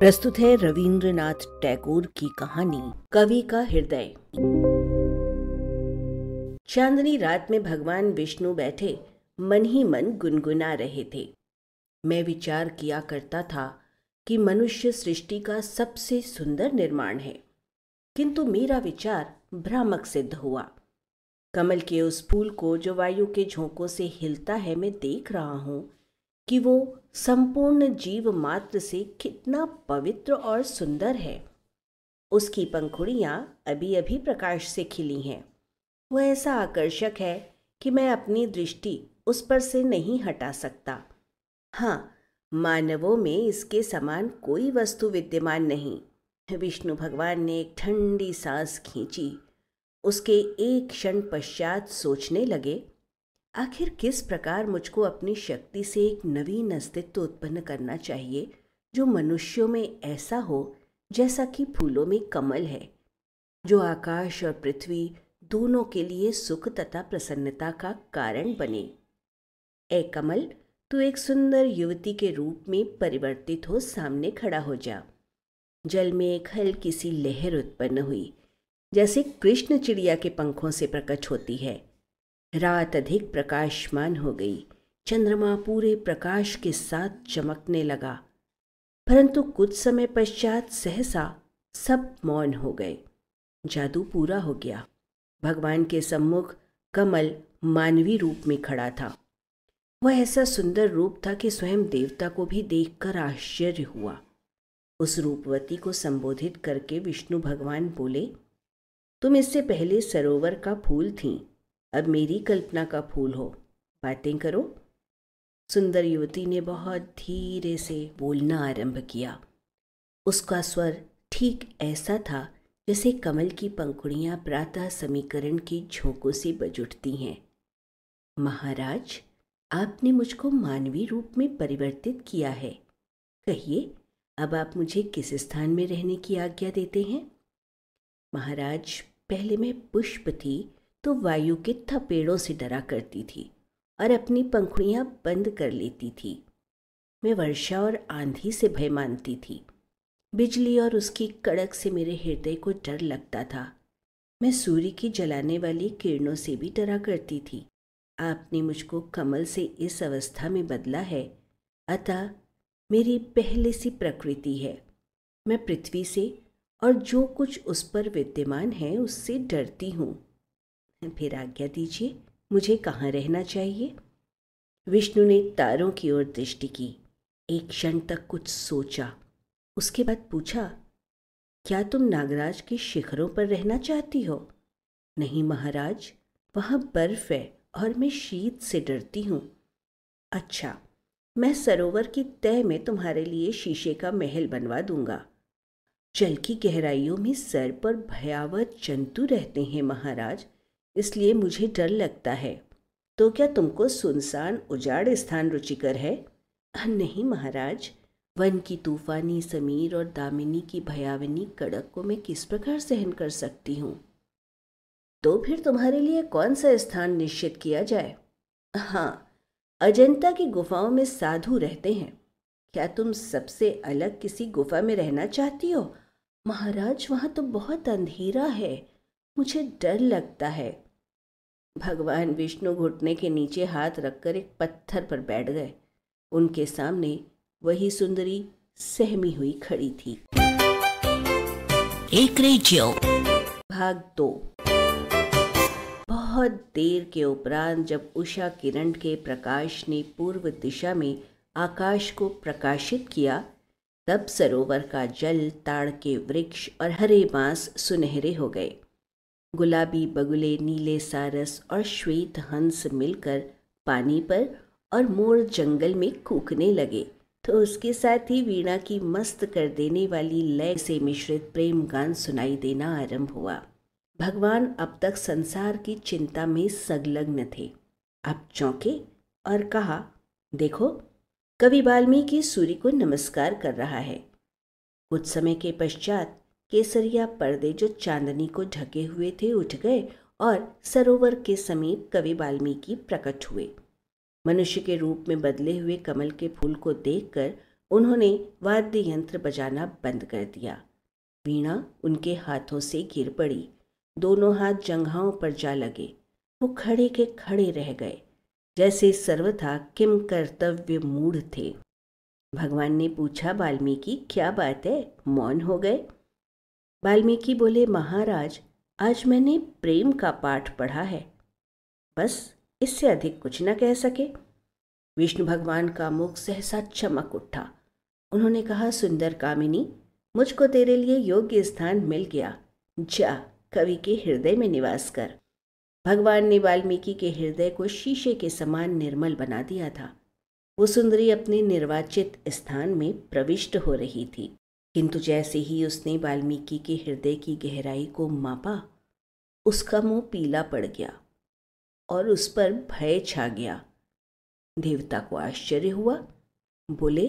प्रस्तुत है रविंद्रनाथ टैगोर की कहानी कवि का हृदय चांदनी रात में भगवान विष्णु बैठे मन ही मन गुनगुना रहे थे मैं विचार किया करता था कि मनुष्य सृष्टि का सबसे सुंदर निर्माण है किंतु मेरा विचार भ्रामक सिद्ध हुआ कमल के उस फूल को जो वायु के झोंकों से हिलता है मैं देख रहा हूँ कि वो संपूर्ण जीव मात्र से कितना पवित्र और सुंदर है उसकी पंखुड़ियाँ अभी अभी प्रकाश से खिली हैं वह ऐसा आकर्षक है कि मैं अपनी दृष्टि उस पर से नहीं हटा सकता हाँ मानवों में इसके समान कोई वस्तु विद्यमान नहीं विष्णु भगवान ने एक ठंडी सांस खींची उसके एक क्षण पश्चात सोचने लगे आखिर किस प्रकार मुझको अपनी शक्ति से एक नवीन अस्तित्व उत्पन्न करना चाहिए जो मनुष्यों में ऐसा हो जैसा कि फूलों में कमल है जो आकाश और पृथ्वी दोनों के लिए सुख तथा प्रसन्नता का कारण बने ए कमल तू एक सुंदर युवती के रूप में परिवर्तित हो सामने खड़ा हो जा जल में एक हल्की सी लहर उत्पन्न हुई जैसे कृष्ण चिड़िया के पंखों से प्रकट होती है रात अधिक प्रकाशमान हो गई चंद्रमा पूरे प्रकाश के साथ चमकने लगा परंतु कुछ समय पश्चात सहसा सब मौन हो गए जादू पूरा हो गया भगवान के सम्मुख कमल मानवी रूप में खड़ा था वह ऐसा सुंदर रूप था कि स्वयं देवता को भी देखकर आश्चर्य हुआ उस रूपवती को संबोधित करके विष्णु भगवान बोले तुम इससे पहले सरोवर का फूल थीं अब मेरी कल्पना का फूल हो बातें करो सुंदर युवती ने बहुत धीरे से बोलना आरंभ किया उसका स्वर ठीक ऐसा था जैसे कमल की पंखुड़ियाँ प्रातः समीकरण की झोंकों से बज उठती हैं महाराज आपने मुझको मानवीय रूप में परिवर्तित किया है कहिए अब आप मुझे किस स्थान में रहने की आज्ञा देते हैं महाराज पहले मैं पुष्प थी तो वायु के थपेड़ों से डरा करती थी और अपनी पंखुड़ियाँ बंद कर लेती थी मैं वर्षा और आंधी से भय मानती थी बिजली और उसकी कड़क से मेरे हृदय को डर लगता था मैं सूर्य की जलाने वाली किरणों से भी डरा करती थी आपने मुझको कमल से इस अवस्था में बदला है अतः मेरी पहले सी प्रकृति है मैं पृथ्वी से और जो कुछ उस पर विद्यमान है उससे डरती हूँ फिर आज्ञा दीजिए मुझे कहाँ रहना चाहिए विष्णु ने तारों की ओर दृष्टि की एक क्षण तक कुछ सोचा उसके बाद पूछा क्या तुम नागराज के शिखरों पर रहना चाहती हो नहीं महाराज वहाँ बर्फ है और मैं शीत से डरती हूँ अच्छा मैं सरोवर की तय में तुम्हारे लिए शीशे का महल बनवा दूंगा जल की गहराइयों में सर पर भयावह जंतु रहते हैं महाराज इसलिए मुझे डर लगता है तो क्या तुमको सुनसान उजाड़ स्थान रुचिकर है नहीं महाराज वन की तूफानी समीर और दामिनी की भयावनी कड़क को मैं किस प्रकार सहन कर सकती हूँ तो फिर तुम्हारे लिए कौन सा स्थान निश्चित किया जाए हाँ अजंता की गुफाओं में साधु रहते हैं क्या तुम सबसे अलग किसी गुफा में रहना चाहती हो महाराज वहाँ तो बहुत अंधेरा है मुझे डर लगता है भगवान विष्णु घुटने के नीचे हाथ रखकर एक पत्थर पर बैठ गए उनके सामने वही सुंदरी सहमी हुई खड़ी थी एक भाग दो बहुत देर के उपरांत जब उषा किरण के प्रकाश ने पूर्व दिशा में आकाश को प्रकाशित किया तब सरोवर का जल ताड़ के वृक्ष और हरे बांस सुनहरे हो गए गुलाबी बगुले नीले सारस और श्वेत हंस मिलकर पानी पर और मोर जंगल में कूकने लगे तो उसके साथ ही वीणा की मस्त कर देने वाली लय से मिश्रित प्रेम गान सुनाई देना आरंभ हुआ भगवान अब तक संसार की चिंता में संलग्न थे अब चौंके और कहा देखो कवि वाल्मीकि सूर्य को नमस्कार कर रहा है कुछ समय के पश्चात केसरिया पर्दे जो चांदनी को ढके हुए थे उठ गए और सरोवर के समीप कवि वाल्मीकि प्रकट हुए मनुष्य के रूप में बदले हुए कमल के फूल को देखकर उन्होंने वाद्य यंत्र बजाना बंद कर दिया वीणा उनके हाथों से गिर पड़ी दोनों हाथ जंघाओं पर जा लगे वो खड़े के खड़े रह गए जैसे सर्वथा किम कर्तव्य मूढ़ थे भगवान ने पूछा वाल्मीकि क्या बात है मौन हो गए वाल्मीकि बोले महाराज आज मैंने प्रेम का पाठ पढ़ा है बस इससे अधिक कुछ न कह सके विष्णु भगवान का मुख सहसा चमक उठा उन्होंने कहा सुंदर कामिनी मुझको तेरे लिए योग्य स्थान मिल गया जा कवि के हृदय में निवास कर भगवान ने वाल्मीकि के हृदय को शीशे के समान निर्मल बना दिया था वो सुंदरी अपने निर्वाचित स्थान में प्रविष्ट हो रही थी किंतु जैसे ही उसने वाल्मीकि के हृदय की गहराई को मापा उसका मुंह पीला पड़ गया और उस पर भय छा गया देवता को आश्चर्य हुआ बोले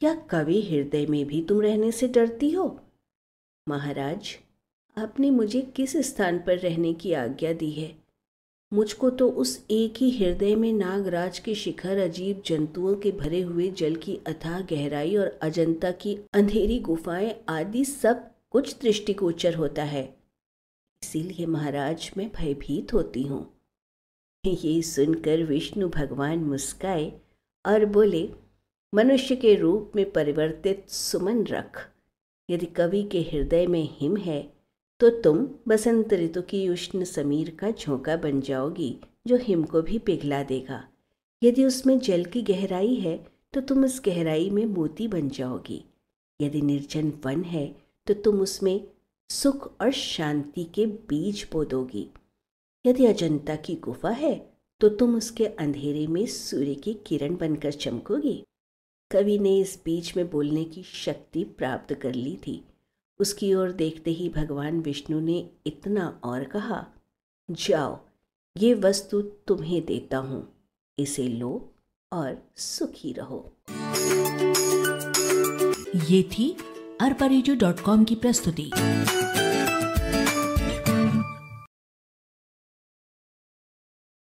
क्या कवि हृदय में भी तुम रहने से डरती हो महाराज आपने मुझे किस स्थान पर रहने की आज्ञा दी है मुझको तो उस एक ही हृदय में नागराज के शिखर अजीब जंतुओं के भरे हुए जल की अथाह गहराई और अजंता की अंधेरी गुफाएं आदि सब कुछ दृष्टिगोचर होता है इसीलिए महाराज मैं भयभीत होती हूँ ये सुनकर विष्णु भगवान मुस्काए और बोले मनुष्य के रूप में परिवर्तित सुमन रख यदि कवि के हृदय में हिम है तो तुम बसंत ऋतु की उष्ण समीर का झोंका बन जाओगी जो हिम को भी पिघला देगा यदि उसमें जल की गहराई है तो तुम उस गहराई में मोती बन जाओगी यदि निर्जन वन है तो तुम उसमें सुख और शांति के बीज बोदोगी यदि अजंता की गुफा है तो तुम उसके अंधेरे में सूर्य की किरण बनकर चमकोगी कवि ने इस बीच में बोलने की शक्ति प्राप्त कर ली थी उसकी ओर देखते ही भगवान विष्णु ने इतना और कहा जाओ ये वस्तु तुम्हें देता हूँ इसे लो और सुखी रहो ये थी अरबरेजो डॉट कॉम की प्रस्तुति